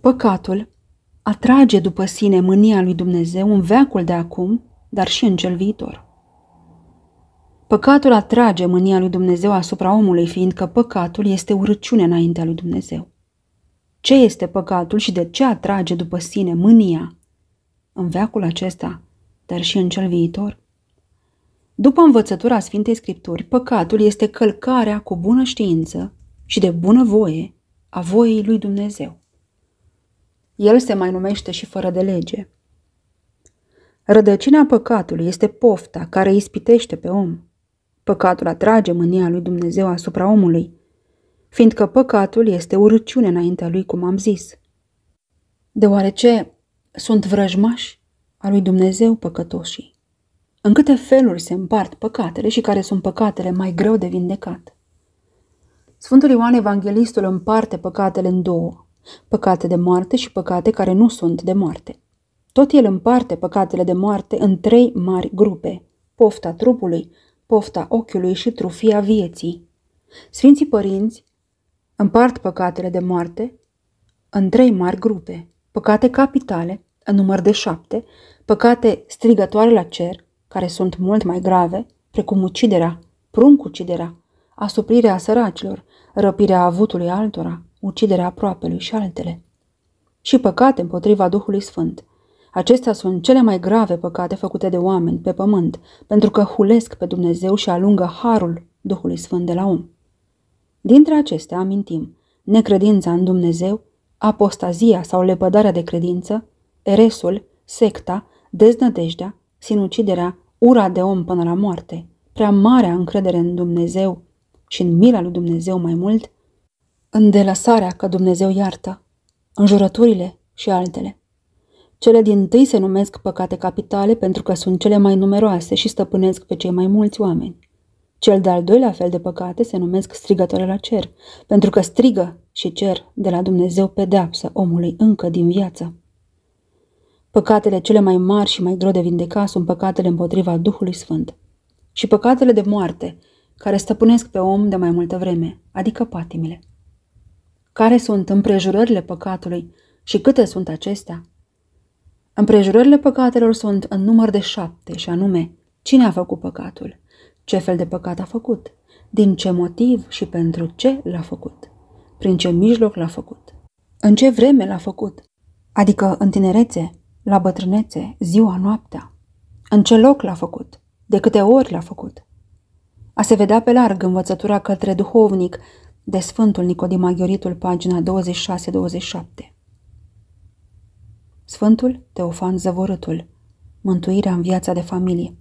Păcatul atrage după sine mânia lui Dumnezeu în veacul de acum, dar și în cel viitor. Păcatul atrage mânia lui Dumnezeu asupra omului, fiindcă păcatul este urăciune înaintea lui Dumnezeu. Ce este păcatul și de ce atrage după sine mânia în veacul acesta, dar și în cel viitor? După învățătura Sfintei Scripturi, păcatul este călcarea cu bună știință și de bună voie a voiei lui Dumnezeu. El se mai numește și fără de lege. Rădăcina păcatului este pofta care ispitește pe om. Păcatul atrage mânia lui Dumnezeu asupra omului, fiindcă păcatul este urăciune înaintea lui, cum am zis. Deoarece sunt vrăjmași a lui Dumnezeu păcătoșii. În câte feluri se împart păcatele și care sunt păcatele mai greu de vindecat. Sfântul Ioan Evanghelistul împarte păcatele în două, păcate de moarte și păcate care nu sunt de moarte. Tot el împarte păcatele de moarte în trei mari grupe, pofta trupului, pofta ochiului și trufia vieții. Sfinții părinți împart păcatele de moarte în trei mari grupe, păcate capitale, în număr de șapte, păcate strigătoare la cer, care sunt mult mai grave, precum uciderea, pruncuciderea, asuprirea săracilor, răpirea avutului altora, uciderea aproapelui și altele. Și păcate împotriva Duhului Sfânt. Acestea sunt cele mai grave păcate făcute de oameni pe pământ, pentru că hulesc pe Dumnezeu și alungă harul Duhului Sfânt de la om. Dintre acestea amintim necredința în Dumnezeu, apostazia sau lepădarea de credință, eresul, secta, deznădejdea, sinuciderea, ura de om până la moarte, prea marea încredere în Dumnezeu și în mila lui Dumnezeu mai mult, îndelăsarea că Dumnezeu iartă, înjurăturile și altele. Cele din tâi se numesc păcate capitale pentru că sunt cele mai numeroase și stăpânesc pe cei mai mulți oameni. Cel de-al doilea fel de păcate se numesc strigătoare la cer, pentru că strigă și cer de la Dumnezeu pedeapsă omului încă din viață. Păcatele cele mai mari și mai greu de vindeca sunt păcatele împotriva Duhului Sfânt și păcatele de moarte, care stăpânesc pe om de mai multă vreme, adică patimile. Care sunt împrejurările păcatului și câte sunt acestea? Împrejurările păcatelor sunt în număr de șapte și anume, cine a făcut păcatul, ce fel de păcat a făcut, din ce motiv și pentru ce l-a făcut, prin ce mijloc l-a făcut, în ce vreme l-a făcut, adică în tinerețe, la bătrânețe, ziua, noaptea, în ce loc l-a făcut, de câte ori l-a făcut. A se vedea pe larg învățătura către duhovnic de Sfântul Nicodim, Aghioritul, pagina 26-27. Sfântul Teofan Zăvorâtul, Mântuirea în viața de familie,